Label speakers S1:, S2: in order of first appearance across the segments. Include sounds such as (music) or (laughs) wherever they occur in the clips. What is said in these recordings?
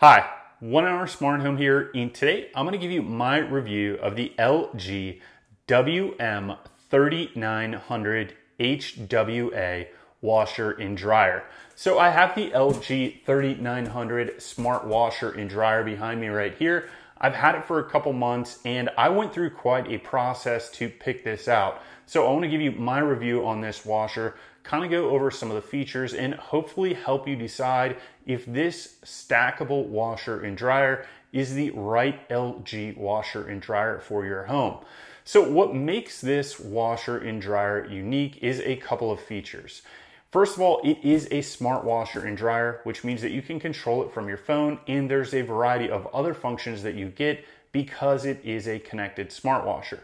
S1: Hi, One Hour Smart Home here, and today I'm gonna to give you my review of the LG WM3900 HWA washer and dryer. So I have the LG 3900 smart washer and dryer behind me right here. I've had it for a couple months and I went through quite a process to pick this out. So I wanna give you my review on this washer, kind of go over some of the features and hopefully help you decide if this stackable washer and dryer is the right LG washer and dryer for your home. So what makes this washer and dryer unique is a couple of features. First of all, it is a smart washer and dryer, which means that you can control it from your phone, and there's a variety of other functions that you get because it is a connected smart washer.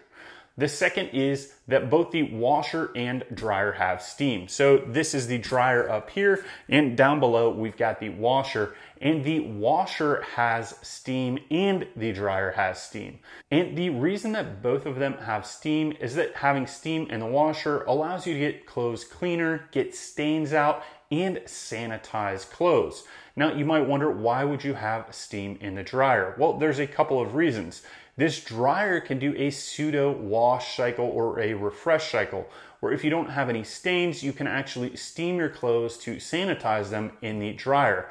S1: The second is that both the washer and dryer have steam. So this is the dryer up here and down below we've got the washer and the washer has steam and the dryer has steam. And the reason that both of them have steam is that having steam in the washer allows you to get clothes cleaner, get stains out, and sanitize clothes. Now you might wonder why would you have steam in the dryer? Well, there's a couple of reasons. This dryer can do a pseudo wash cycle or a refresh cycle, where if you don't have any stains, you can actually steam your clothes to sanitize them in the dryer.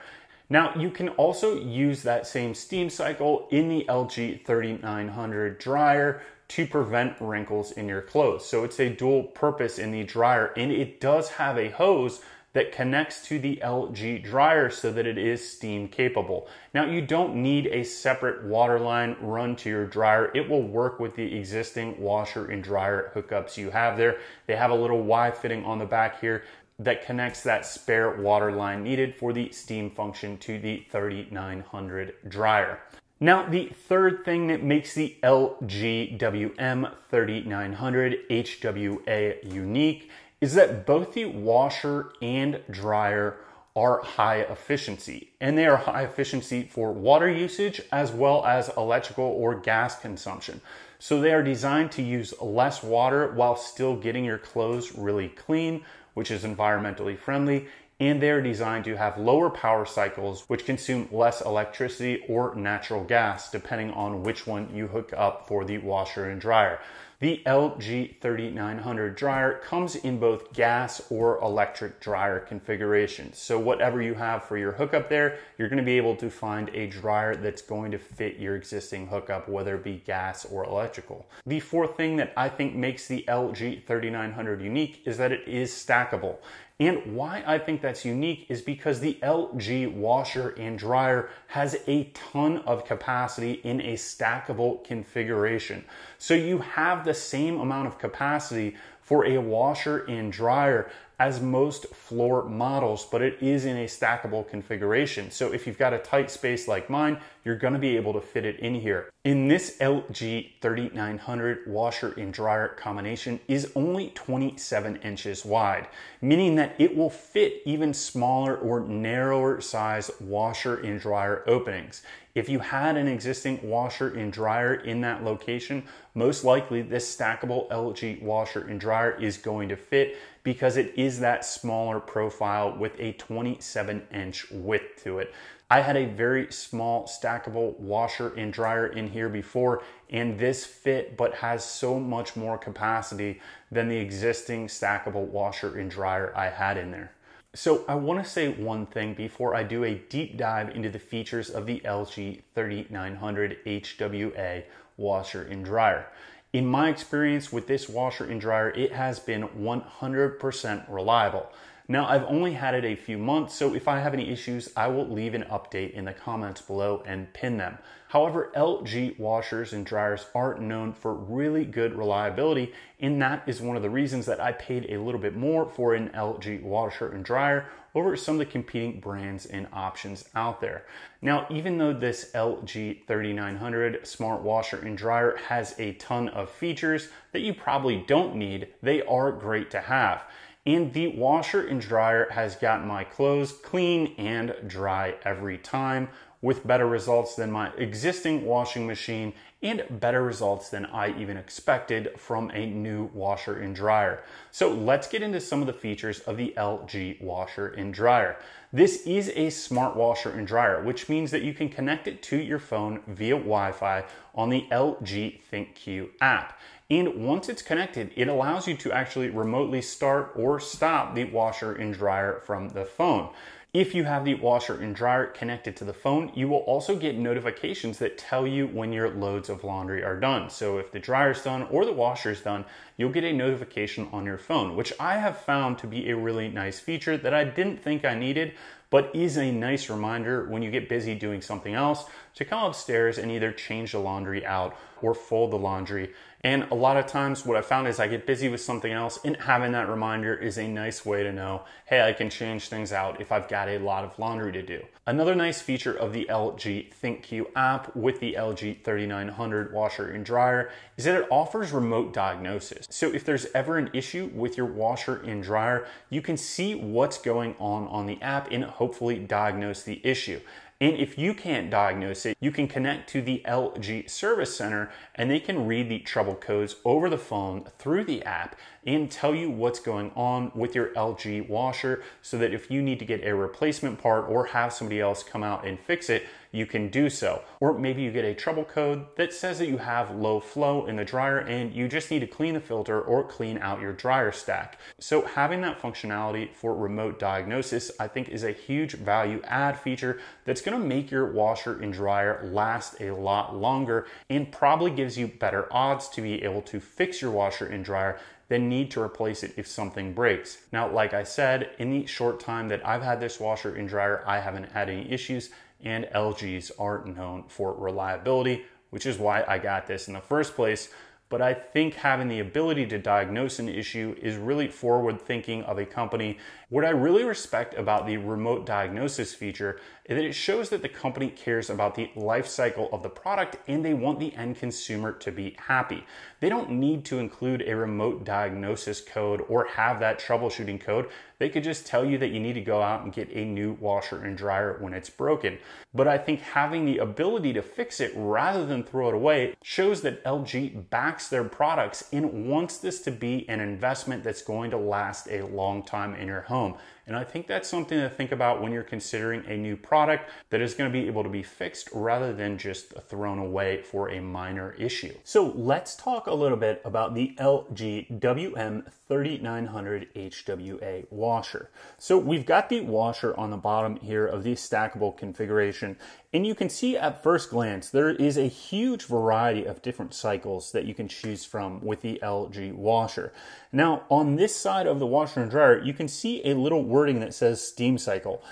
S1: Now, you can also use that same steam cycle in the LG 3900 dryer to prevent wrinkles in your clothes. So it's a dual purpose in the dryer and it does have a hose that connects to the LG dryer so that it is steam capable. Now you don't need a separate water line run to your dryer. It will work with the existing washer and dryer hookups you have there. They have a little Y fitting on the back here that connects that spare water line needed for the steam function to the 3900 dryer. Now, the third thing that makes the LG WM3900 HWA unique is that both the washer and dryer are high efficiency and they are high efficiency for water usage as well as electrical or gas consumption. So they are designed to use less water while still getting your clothes really clean, which is environmentally friendly. And they're designed to have lower power cycles, which consume less electricity or natural gas, depending on which one you hook up for the washer and dryer. The LG3900 dryer comes in both gas or electric dryer configurations. So whatever you have for your hookup there, you're gonna be able to find a dryer that's going to fit your existing hookup, whether it be gas or electrical. The fourth thing that I think makes the LG3900 unique is that it is stackable. And why I think that's unique is because the LG washer and dryer has a ton of capacity in a stackable configuration. So you have the same amount of capacity for a washer and dryer as most floor models, but it is in a stackable configuration. So if you've got a tight space like mine, you're gonna be able to fit it in here. In this LG 3900 washer and dryer combination is only 27 inches wide, meaning that it will fit even smaller or narrower size washer and dryer openings. If you had an existing washer and dryer in that location, most likely this stackable LG washer and dryer is going to fit because it is that smaller profile with a 27 inch width to it. I had a very small stackable washer and dryer in here before, and this fit but has so much more capacity than the existing stackable washer and dryer I had in there. So I wanna say one thing before I do a deep dive into the features of the LG 3900 HWA washer and dryer. In my experience with this washer and dryer, it has been 100% reliable. Now, I've only had it a few months, so if I have any issues, I will leave an update in the comments below and pin them. However, LG washers and dryers are known for really good reliability, and that is one of the reasons that I paid a little bit more for an LG washer and dryer over some of the competing brands and options out there. Now, even though this LG 3900 smart washer and dryer has a ton of features that you probably don't need, they are great to have. And the washer and dryer has gotten my clothes clean and dry every time with better results than my existing washing machine and better results than I even expected from a new washer and dryer. So let's get into some of the features of the LG washer and dryer. This is a smart washer and dryer, which means that you can connect it to your phone via Wi-Fi on the LG ThinkQ app. And once it's connected, it allows you to actually remotely start or stop the washer and dryer from the phone. If you have the washer and dryer connected to the phone, you will also get notifications that tell you when your loads of laundry are done. So if the dryer's done or the washer's done, you'll get a notification on your phone, which I have found to be a really nice feature that I didn't think I needed, but is a nice reminder when you get busy doing something else to come upstairs and either change the laundry out or fold the laundry and a lot of times, what I found is I get busy with something else, and having that reminder is a nice way to know hey, I can change things out if I've got a lot of laundry to do. Another nice feature of the LG ThinkQ app with the LG 3900 washer and dryer is that it offers remote diagnosis. So if there's ever an issue with your washer and dryer, you can see what's going on on the app and hopefully diagnose the issue. And if you can't diagnose it, you can connect to the LG Service Center and they can read the trouble codes over the phone through the app and tell you what's going on with your LG washer so that if you need to get a replacement part or have somebody else come out and fix it, you can do so. Or maybe you get a trouble code that says that you have low flow in the dryer and you just need to clean the filter or clean out your dryer stack. So having that functionality for remote diagnosis, I think is a huge value add feature that's gonna make your washer and dryer last a lot longer and probably gives you better odds to be able to fix your washer and dryer then need to replace it if something breaks. Now, like I said, in the short time that I've had this washer and dryer, I haven't had any issues and LGs aren't known for reliability, which is why I got this in the first place. But I think having the ability to diagnose an issue is really forward thinking of a company. What I really respect about the remote diagnosis feature is that it shows that the company cares about the life cycle of the product and they want the end consumer to be happy. They don't need to include a remote diagnosis code or have that troubleshooting code. They could just tell you that you need to go out and get a new washer and dryer when it's broken. But I think having the ability to fix it rather than throw it away shows that LG backs their products and wants this to be an investment that's going to last a long time in your home. And I think that's something to think about when you're considering a new product that is going to be able to be fixed rather than just thrown away for a minor issue. So let's talk a little bit about the LG WM3900 HWA washer. So we've got the washer on the bottom here of the stackable configuration. And you can see at first glance, there is a huge variety of different cycles that you can choose from with the LG washer. Now on this side of the washer and dryer, you can see a little wording that says steam cycle.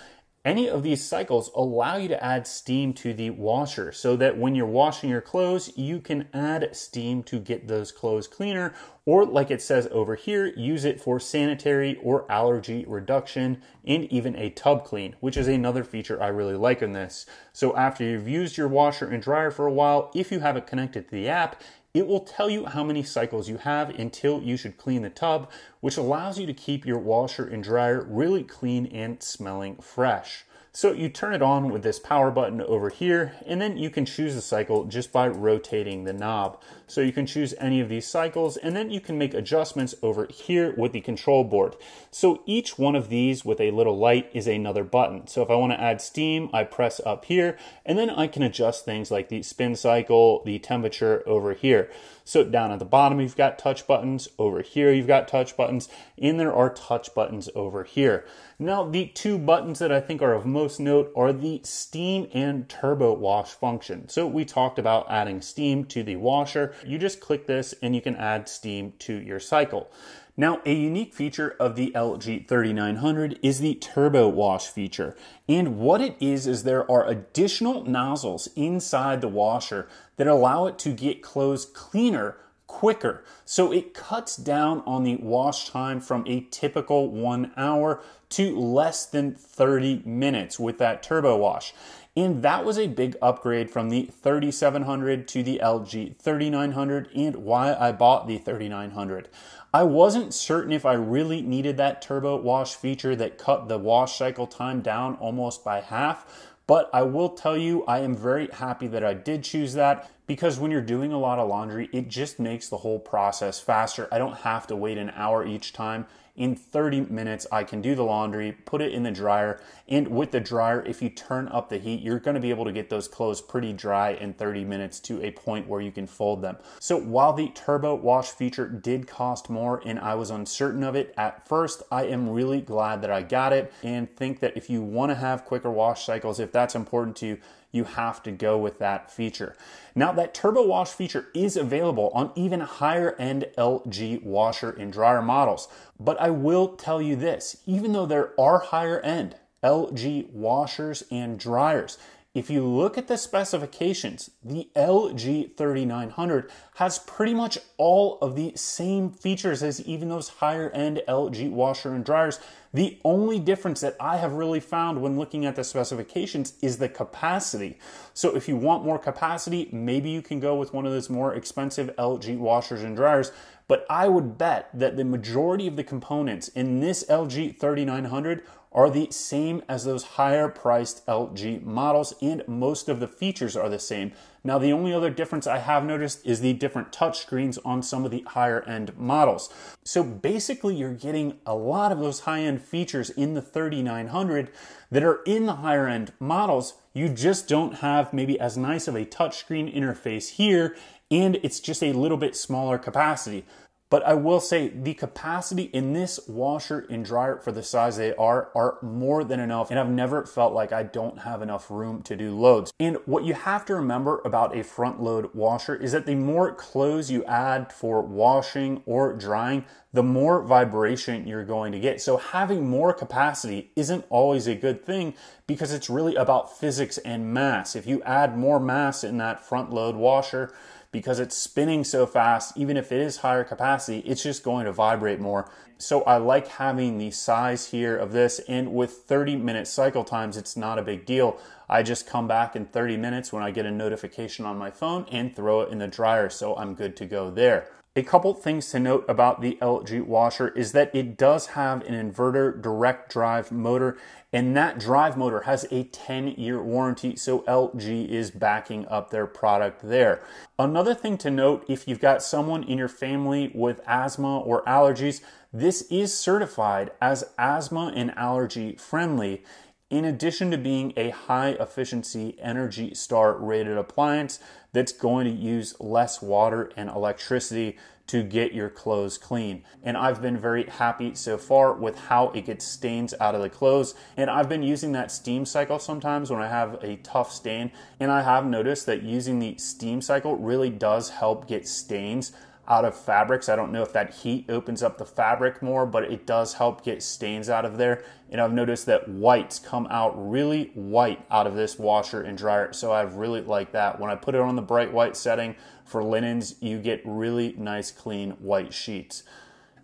S1: Any of these cycles allow you to add steam to the washer so that when you're washing your clothes, you can add steam to get those clothes cleaner, or like it says over here, use it for sanitary or allergy reduction and even a tub clean, which is another feature I really like in this. So after you've used your washer and dryer for a while, if you have it connected to the app, it will tell you how many cycles you have until you should clean the tub, which allows you to keep your washer and dryer really clean and smelling fresh. So you turn it on with this power button over here, and then you can choose the cycle just by rotating the knob. So you can choose any of these cycles and then you can make adjustments over here with the control board. So each one of these with a little light is another button. So if I wanna add steam, I press up here and then I can adjust things like the spin cycle, the temperature over here. So down at the bottom, you've got touch buttons. Over here, you've got touch buttons. And there are touch buttons over here. Now, the two buttons that I think are of most note are the steam and turbo wash function. So we talked about adding steam to the washer. You just click this and you can add steam to your cycle. Now, a unique feature of the LG 3900 is the turbo wash feature. And what it is, is there are additional nozzles inside the washer that allow it to get clothes cleaner quicker. So it cuts down on the wash time from a typical one hour to less than 30 minutes with that turbo wash. And that was a big upgrade from the 3700 to the LG 3900 and why I bought the 3900. I wasn't certain if I really needed that turbo wash feature that cut the wash cycle time down almost by half, but I will tell you, I am very happy that I did choose that because when you're doing a lot of laundry, it just makes the whole process faster. I don't have to wait an hour each time in 30 minutes, I can do the laundry, put it in the dryer. And with the dryer, if you turn up the heat, you're gonna be able to get those clothes pretty dry in 30 minutes to a point where you can fold them. So while the turbo wash feature did cost more and I was uncertain of it at first, I am really glad that I got it and think that if you wanna have quicker wash cycles, if that's important to you, you have to go with that feature. Now, that turbo wash feature is available on even higher end LG washer and dryer models, but I will tell you this even though there are higher end LG washers and dryers, if you look at the specifications, the LG3900 has pretty much all of the same features as even those higher end LG washer and dryers. The only difference that I have really found when looking at the specifications is the capacity. So if you want more capacity, maybe you can go with one of those more expensive LG washers and dryers, but I would bet that the majority of the components in this LG 3900 are the same as those higher priced LG models, and most of the features are the same. Now, the only other difference I have noticed is the different touchscreens on some of the higher end models. So basically, you're getting a lot of those high end features in the 3900 that are in the higher end models. You just don't have maybe as nice of a touchscreen interface here and it's just a little bit smaller capacity. But I will say the capacity in this washer and dryer for the size they are are more than enough. And I've never felt like I don't have enough room to do loads. And what you have to remember about a front load washer is that the more clothes you add for washing or drying, the more vibration you're going to get. So having more capacity isn't always a good thing because it's really about physics and mass. If you add more mass in that front load washer, because it's spinning so fast, even if it is higher capacity, it's just going to vibrate more. So I like having the size here of this and with 30 minute cycle times, it's not a big deal. I just come back in 30 minutes when I get a notification on my phone and throw it in the dryer. So I'm good to go there. A couple things to note about the LG washer is that it does have an inverter direct drive motor and that drive motor has a 10 year warranty, so LG is backing up their product there. Another thing to note if you've got someone in your family with asthma or allergies, this is certified as asthma and allergy friendly. In addition to being a high efficiency Energy Star rated appliance that's going to use less water and electricity to get your clothes clean. And I've been very happy so far with how it gets stains out of the clothes. And I've been using that steam cycle sometimes when I have a tough stain. And I have noticed that using the steam cycle really does help get stains out of fabrics. I don't know if that heat opens up the fabric more, but it does help get stains out of there. And I've noticed that whites come out really white out of this washer and dryer. So I really like that. When I put it on the bright white setting for linens, you get really nice clean white sheets.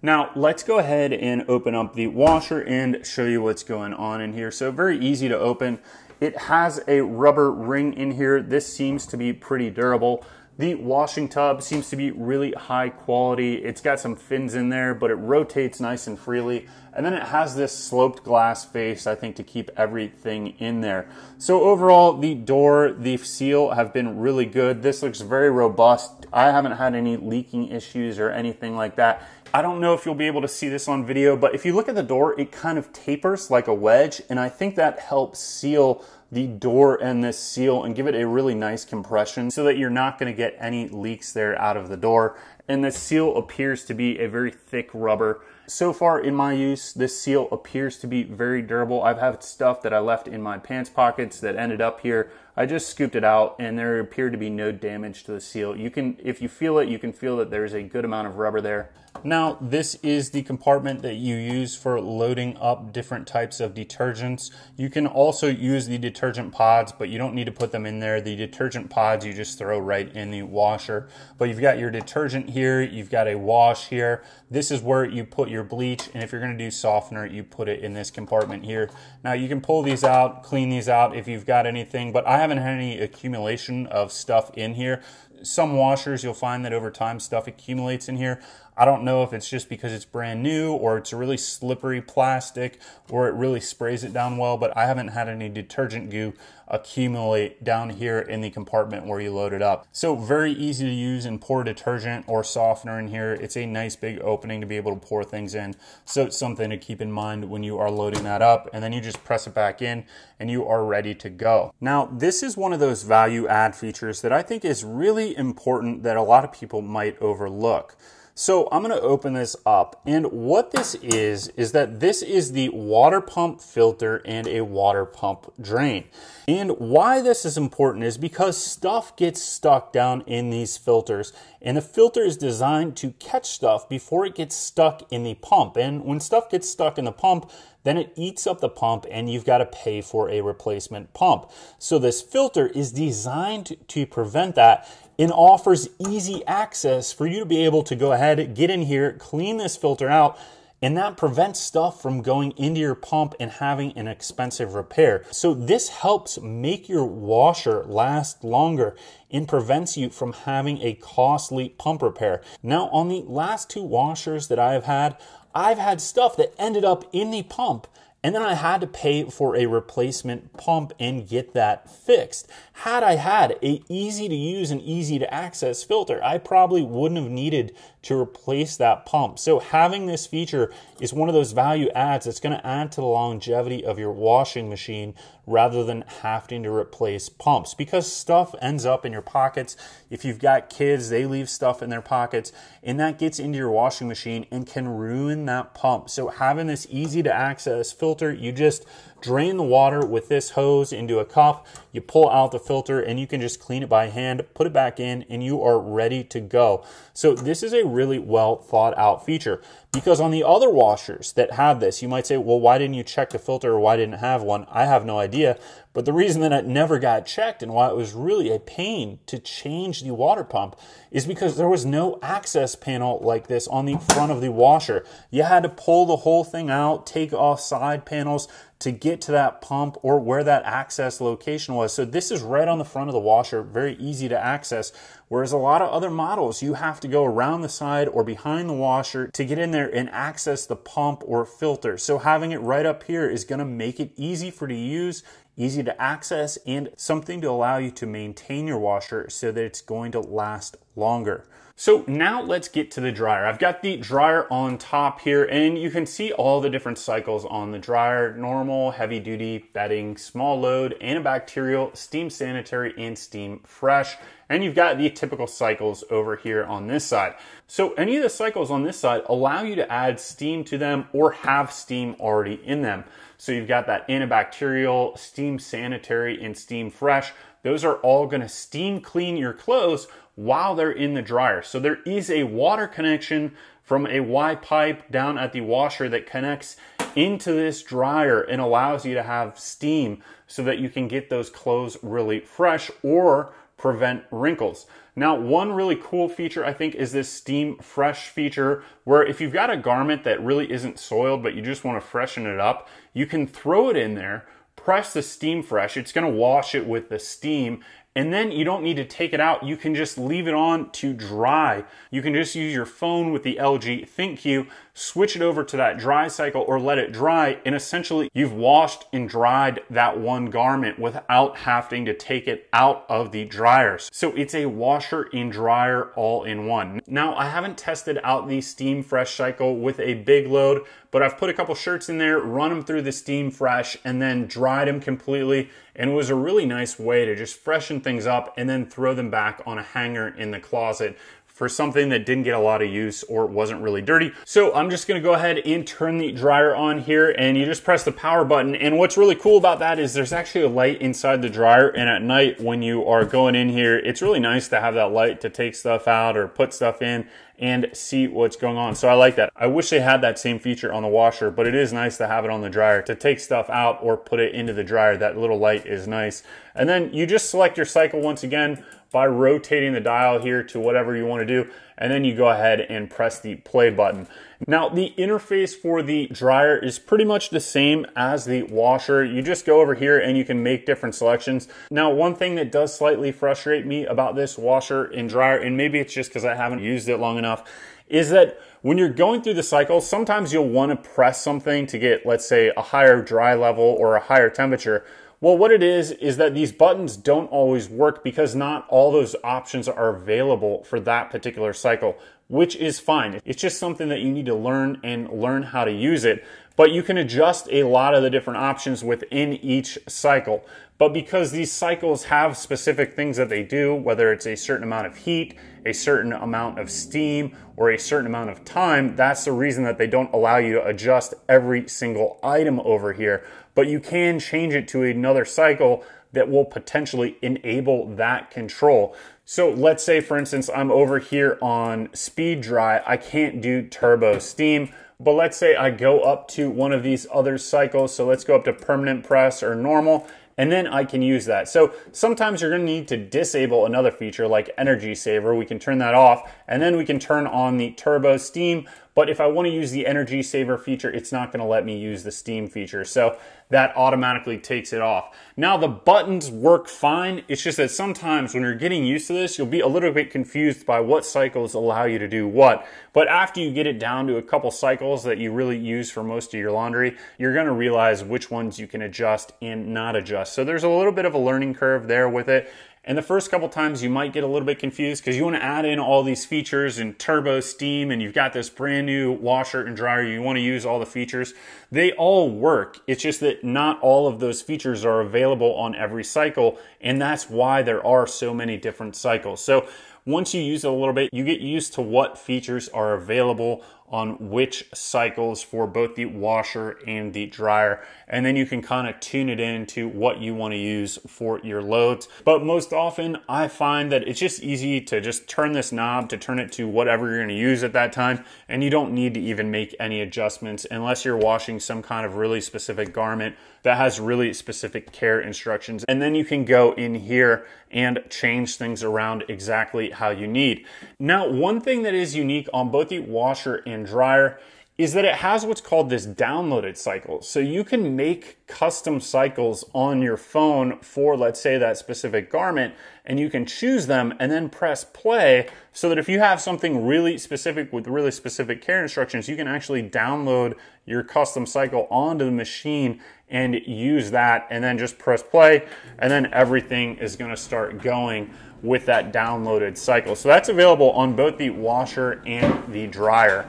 S1: Now let's go ahead and open up the washer and show you what's going on in here. So very easy to open. It has a rubber ring in here. This seems to be pretty durable. The washing tub seems to be really high quality. It's got some fins in there, but it rotates nice and freely. And then it has this sloped glass face, I think, to keep everything in there. So overall, the door, the seal have been really good. This looks very robust. I haven't had any leaking issues or anything like that. I don't know if you'll be able to see this on video, but if you look at the door, it kind of tapers like a wedge, and I think that helps seal the door and this seal and give it a really nice compression so that you're not gonna get any leaks there out of the door. And this seal appears to be a very thick rubber. So far in my use, this seal appears to be very durable. I've had stuff that I left in my pants pockets that ended up here I just scooped it out and there appeared to be no damage to the seal. You can, if you feel it, you can feel that there's a good amount of rubber there. Now, this is the compartment that you use for loading up different types of detergents. You can also use the detergent pods, but you don't need to put them in there. The detergent pods you just throw right in the washer. But you've got your detergent here, you've got a wash here. This is where you put your bleach, and if you're gonna do softener, you put it in this compartment here. Now, you can pull these out, clean these out if you've got anything, but I haven't had any accumulation of stuff in here. Some washers, you'll find that over time stuff accumulates in here. I don't know if it's just because it's brand new or it's a really slippery plastic or it really sprays it down well, but I haven't had any detergent goo accumulate down here in the compartment where you load it up. So very easy to use and pour detergent or softener in here. It's a nice big opening to be able to pour things in. So it's something to keep in mind when you are loading that up and then you just press it back in and you are ready to go. Now, this is one of those value add features that I think is really important that a lot of people might overlook. So I'm gonna open this up and what this is, is that this is the water pump filter and a water pump drain. And why this is important is because stuff gets stuck down in these filters and the filter is designed to catch stuff before it gets stuck in the pump. And when stuff gets stuck in the pump, then it eats up the pump and you've got to pay for a replacement pump. So this filter is designed to prevent that and offers easy access for you to be able to go ahead, get in here, clean this filter out, and that prevents stuff from going into your pump and having an expensive repair. So this helps make your washer last longer and prevents you from having a costly pump repair. Now on the last two washers that I have had, I've had stuff that ended up in the pump and then I had to pay for a replacement pump and get that fixed. Had I had a easy to use and easy to access filter, I probably wouldn't have needed to replace that pump. So having this feature is one of those value adds that's going to add to the longevity of your washing machine rather than having to replace pumps because stuff ends up in your pockets. If you've got kids, they leave stuff in their pockets and that gets into your washing machine and can ruin that pump. So having this easy to access filter filter. You just drain the water with this hose into a cup, you pull out the filter and you can just clean it by hand, put it back in and you are ready to go. So this is a really well thought out feature because on the other washers that have this, you might say, well, why didn't you check the filter or why didn't have one? I have no idea. But the reason that it never got checked and why it was really a pain to change the water pump is because there was no access panel like this on the front of the washer. You had to pull the whole thing out, take off side panels, to get to that pump or where that access location was. So this is right on the front of the washer, very easy to access. Whereas a lot of other models, you have to go around the side or behind the washer to get in there and access the pump or filter. So having it right up here is gonna make it easy for you to use, easy to access, and something to allow you to maintain your washer so that it's going to last longer. So now let's get to the dryer. I've got the dryer on top here and you can see all the different cycles on the dryer, normal, heavy duty, bedding, small load, antibacterial, steam sanitary, and steam fresh. And you've got the typical cycles over here on this side. So any of the cycles on this side allow you to add steam to them or have steam already in them. So you've got that antibacterial, steam sanitary, and steam fresh. Those are all gonna steam clean your clothes while they're in the dryer. So there is a water connection from a Y pipe down at the washer that connects into this dryer and allows you to have steam so that you can get those clothes really fresh or prevent wrinkles. Now, one really cool feature I think is this steam fresh feature where if you've got a garment that really isn't soiled but you just want to freshen it up, you can throw it in there, press the steam fresh, it's going to wash it with the steam and then you don't need to take it out. You can just leave it on to dry. You can just use your phone with the LG ThinQ switch it over to that dry cycle or let it dry, and essentially you've washed and dried that one garment without having to take it out of the dryer. So it's a washer and dryer all in one. Now, I haven't tested out the Steam Fresh cycle with a big load, but I've put a couple shirts in there, run them through the steam fresh, and then dried them completely. And it was a really nice way to just freshen things up and then throw them back on a hanger in the closet for something that didn't get a lot of use or wasn't really dirty. So I'm just gonna go ahead and turn the dryer on here and you just press the power button. And what's really cool about that is there's actually a light inside the dryer and at night when you are going in here, it's really nice to have that light to take stuff out or put stuff in and see what's going on. So I like that. I wish they had that same feature on the washer, but it is nice to have it on the dryer to take stuff out or put it into the dryer. That little light is nice. And then you just select your cycle once again by rotating the dial here to whatever you want to do and then you go ahead and press the play button. Now, the interface for the dryer is pretty much the same as the washer. You just go over here and you can make different selections. Now, one thing that does slightly frustrate me about this washer and dryer, and maybe it's just because I haven't used it long enough, is that when you're going through the cycle, sometimes you'll want to press something to get, let's say, a higher dry level or a higher temperature. Well, what it is, is that these buttons don't always work because not all those options are available for that particular cycle, which is fine. It's just something that you need to learn and learn how to use it, but you can adjust a lot of the different options within each cycle. But because these cycles have specific things that they do, whether it's a certain amount of heat, a certain amount of steam, or a certain amount of time, that's the reason that they don't allow you to adjust every single item over here but you can change it to another cycle that will potentially enable that control. So let's say, for instance, I'm over here on speed dry. I can't do turbo steam, but let's say I go up to one of these other cycles. So let's go up to permanent press or normal, and then I can use that. So sometimes you're gonna need to disable another feature like energy saver. We can turn that off, and then we can turn on the turbo steam, but if I want to use the energy saver feature, it's not going to let me use the steam feature. So that automatically takes it off. Now the buttons work fine. It's just that sometimes when you're getting used to this, you'll be a little bit confused by what cycles allow you to do what. But after you get it down to a couple cycles that you really use for most of your laundry, you're going to realize which ones you can adjust and not adjust. So there's a little bit of a learning curve there with it. And the first couple times you might get a little bit confused because you want to add in all these features and turbo steam and you've got this brand new washer and dryer. You want to use all the features. They all work. It's just that not all of those features are available on every cycle. And that's why there are so many different cycles. So once you use it a little bit, you get used to what features are available on which cycles for both the washer and the dryer. And then you can kind of tune it in to what you want to use for your loads. But most often I find that it's just easy to just turn this knob to turn it to whatever you're going to use at that time. And you don't need to even make any adjustments unless you're washing some kind of really specific garment that has really specific care instructions. And then you can go in here and change things around exactly how you need. Now, one thing that is unique on both the washer and dryer is that it has what's called this downloaded cycle. So you can make custom cycles on your phone for, let's say, that specific garment, and you can choose them and then press play so that if you have something really specific with really specific care instructions, you can actually download your custom cycle onto the machine and use that and then just press play and then everything is gonna start going with that downloaded cycle. So that's available on both the washer and the dryer.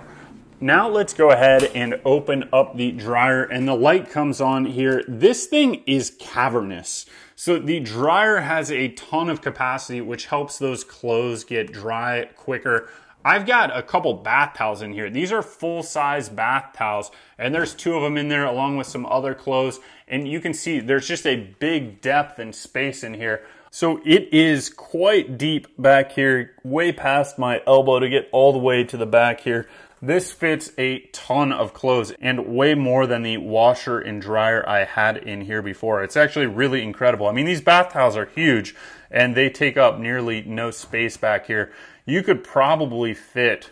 S1: Now let's go ahead and open up the dryer and the light comes on here. This thing is cavernous. So the dryer has a ton of capacity, which helps those clothes get dry quicker. I've got a couple bath towels in here. These are full size bath towels and there's two of them in there along with some other clothes. And you can see there's just a big depth and space in here. So it is quite deep back here, way past my elbow to get all the way to the back here. This fits a ton of clothes and way more than the washer and dryer I had in here before. It's actually really incredible. I mean, these bath towels are huge and they take up nearly no space back here you could probably fit,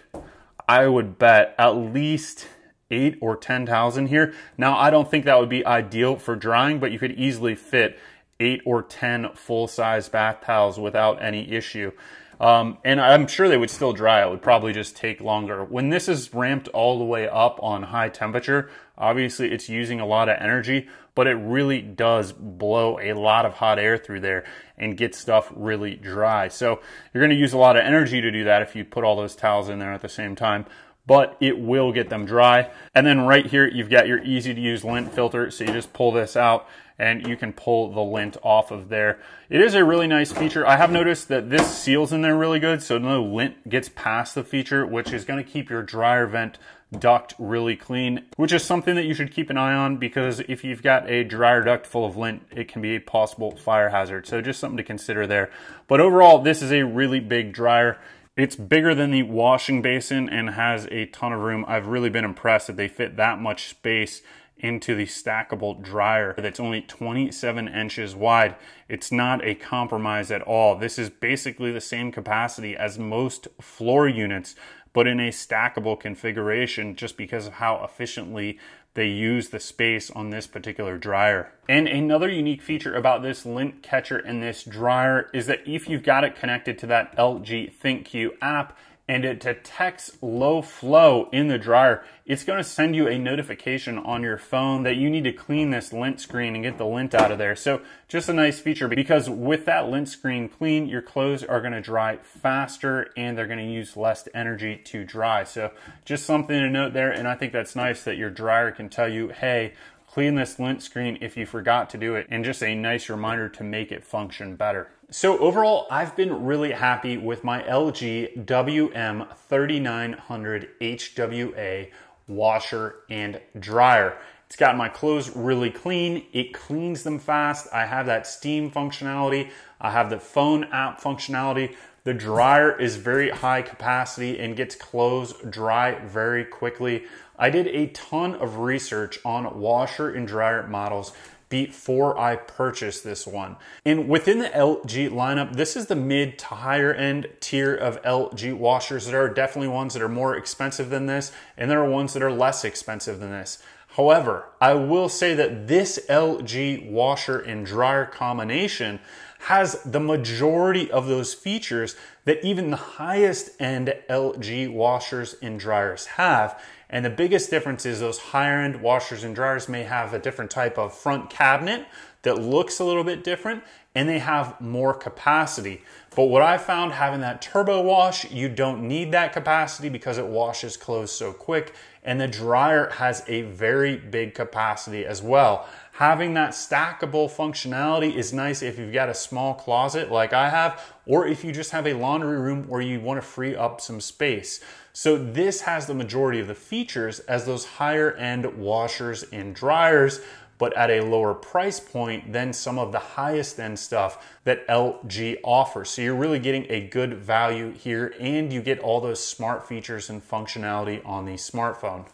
S1: I would bet, at least eight or 10 towels in here. Now, I don't think that would be ideal for drying, but you could easily fit eight or 10 full-size bath towels without any issue. Um, and I'm sure they would still dry. It would probably just take longer. When this is ramped all the way up on high temperature, obviously it's using a lot of energy, but it really does blow a lot of hot air through there and get stuff really dry. So you're gonna use a lot of energy to do that if you put all those towels in there at the same time but it will get them dry. And then right here, you've got your easy to use lint filter. So you just pull this out and you can pull the lint off of there. It is a really nice feature. I have noticed that this seals in there really good. So no lint gets past the feature, which is gonna keep your dryer vent duct really clean, which is something that you should keep an eye on because if you've got a dryer duct full of lint, it can be a possible fire hazard. So just something to consider there. But overall, this is a really big dryer. It's bigger than the washing basin and has a ton of room. I've really been impressed that they fit that much space into the stackable dryer that's only 27 inches wide. It's not a compromise at all. This is basically the same capacity as most floor units but in a stackable configuration just because of how efficiently they use the space on this particular dryer. And another unique feature about this lint catcher and this dryer is that if you've got it connected to that LG ThinkQ app, and it detects low flow in the dryer, it's going to send you a notification on your phone that you need to clean this lint screen and get the lint out of there. So just a nice feature because with that lint screen clean, your clothes are going to dry faster and they're going to use less energy to dry. So just something to note there. And I think that's nice that your dryer can tell you, hey, clean this lint screen if you forgot to do it, and just a nice reminder to make it function better. So overall, I've been really happy with my LG WM3900 HWA washer and dryer. It's got my clothes really clean. It cleans them fast. I have that steam functionality. I have the phone app functionality. The dryer is very high capacity and gets clothes dry very quickly. I did a ton of research on washer and dryer models before I purchased this one. And within the LG lineup, this is the mid to higher end tier of LG washers. There are definitely ones that are more expensive than this, and there are ones that are less expensive than this. However, I will say that this LG washer and dryer combination has the majority of those features that even the highest end LG washers and dryers have. And the biggest difference is those higher end washers and dryers may have a different type of front cabinet that looks a little bit different and they have more capacity. But what I found having that turbo wash, you don't need that capacity because it washes clothes so quick. And the dryer has a very big capacity as well. Having that stackable functionality is nice if you've got a small closet like I have, or if you just have a laundry room where you wanna free up some space. So this has the majority of the features as those higher end washers and dryers, but at a lower price point than some of the highest end stuff that LG offers. So you're really getting a good value here and you get all those smart features and functionality on the smartphone.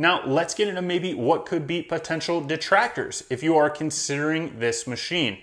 S1: Now, let's get into maybe what could be potential detractors if you are considering this machine.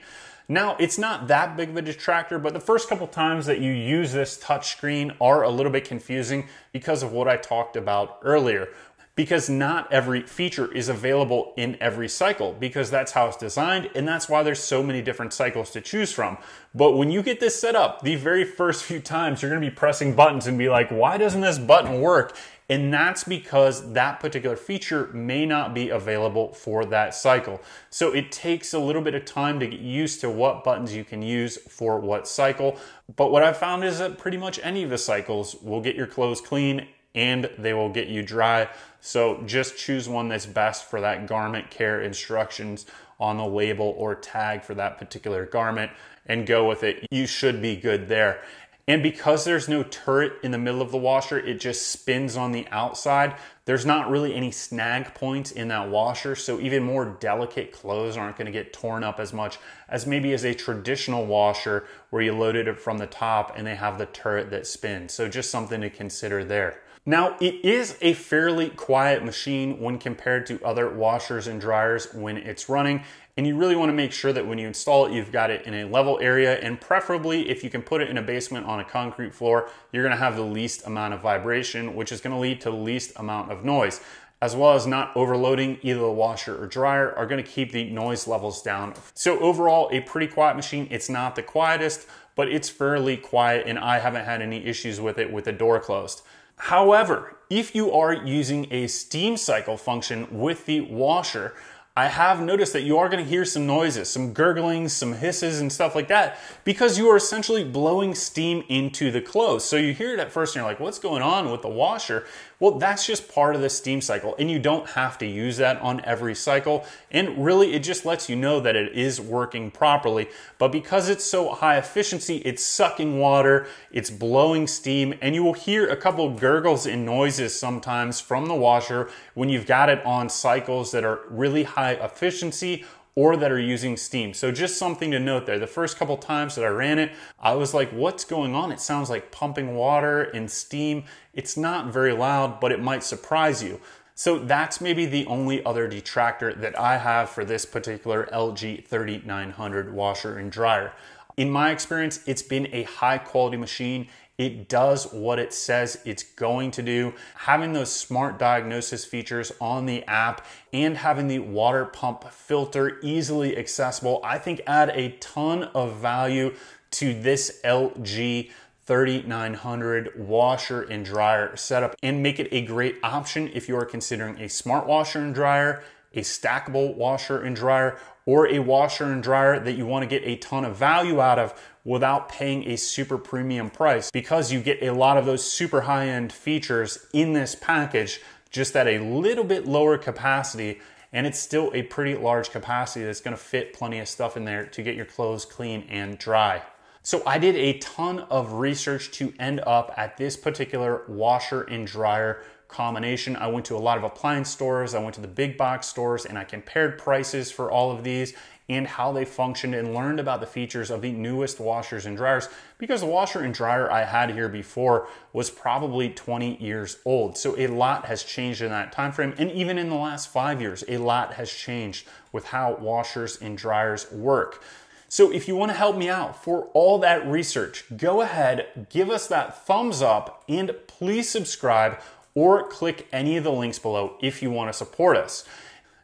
S1: Now, it's not that big of a detractor, but the first couple times that you use this touchscreen are a little bit confusing because of what I talked about earlier because not every feature is available in every cycle because that's how it's designed and that's why there's so many different cycles to choose from. But when you get this set up, the very first few times you're gonna be pressing buttons and be like, why doesn't this button work? And that's because that particular feature may not be available for that cycle. So it takes a little bit of time to get used to what buttons you can use for what cycle. But what I've found is that pretty much any of the cycles will get your clothes clean and they will get you dry. So just choose one that's best for that garment care instructions on the label or tag for that particular garment and go with it. You should be good there. And because there's no turret in the middle of the washer, it just spins on the outside. There's not really any snag points in that washer, so even more delicate clothes aren't gonna get torn up as much as maybe as a traditional washer where you loaded it from the top and they have the turret that spins. So just something to consider there. Now, it is a fairly quiet machine when compared to other washers and dryers when it's running, and you really wanna make sure that when you install it, you've got it in a level area, and preferably if you can put it in a basement on a concrete floor, you're gonna have the least amount of vibration, which is gonna lead to the least amount of noise as well as not overloading either the washer or dryer are gonna keep the noise levels down. So overall, a pretty quiet machine. It's not the quietest, but it's fairly quiet and I haven't had any issues with it with the door closed. However, if you are using a steam cycle function with the washer, I have noticed that you are going to hear some noises, some gurglings, some hisses and stuff like that because you are essentially blowing steam into the clothes. So you hear it at first and you're like, what's going on with the washer? Well, that's just part of the steam cycle and you don't have to use that on every cycle. And really it just lets you know that it is working properly. But because it's so high efficiency, it's sucking water, it's blowing steam, and you will hear a couple gurgles and noises sometimes from the washer when you've got it on cycles that are really high efficiency or that are using Steam. So just something to note there. The first couple times that I ran it, I was like, what's going on? It sounds like pumping water and steam. It's not very loud, but it might surprise you. So that's maybe the only other detractor that I have for this particular LG 3900 washer and dryer. In my experience, it's been a high quality machine it does what it says it's going to do. Having those smart diagnosis features on the app and having the water pump filter easily accessible, I think add a ton of value to this LG 3900 washer and dryer setup and make it a great option if you are considering a smart washer and dryer, a stackable washer and dryer, or a washer and dryer that you want to get a ton of value out of without paying a super premium price because you get a lot of those super high end features in this package just at a little bit lower capacity and it's still a pretty large capacity that's gonna fit plenty of stuff in there to get your clothes clean and dry. So I did a ton of research to end up at this particular washer and dryer combination. I went to a lot of appliance stores, I went to the big box stores, and I compared prices for all of these and how they functioned and learned about the features of the newest washers and dryers because the washer and dryer I had here before was probably 20 years old. So a lot has changed in that time frame and even in the last 5 years a lot has changed with how washers and dryers work. So if you want to help me out for all that research, go ahead, give us that thumbs up and please subscribe or click any of the links below if you want to support us.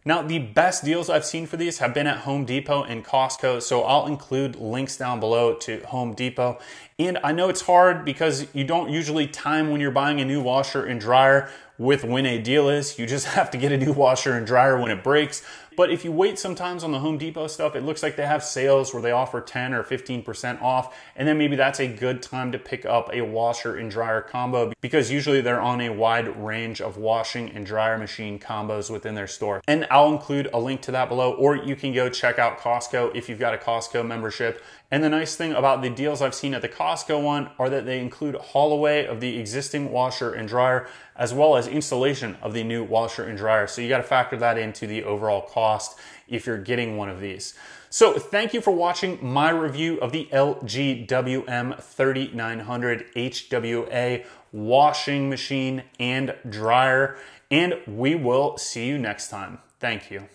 S1: Now, the best deals I've seen for these have been at Home Depot and Costco, so I'll include links down below to Home Depot. And I know it's hard because you don't usually time when you're buying a new washer and dryer with when a deal is. You just (laughs) have to get a new washer and dryer when it breaks. But if you wait sometimes on the Home Depot stuff, it looks like they have sales where they offer 10 or 15% off. And then maybe that's a good time to pick up a washer and dryer combo because usually they're on a wide range of washing and dryer machine combos within their store. And I'll include a link to that below, or you can go check out Costco if you've got a Costco membership and the nice thing about the deals I've seen at the Costco one are that they include haul away of the existing washer and dryer, as well as installation of the new washer and dryer. So you gotta factor that into the overall cost if you're getting one of these. So thank you for watching my review of the LG WM3900 HWA washing machine and dryer. And we will see you next time. Thank you.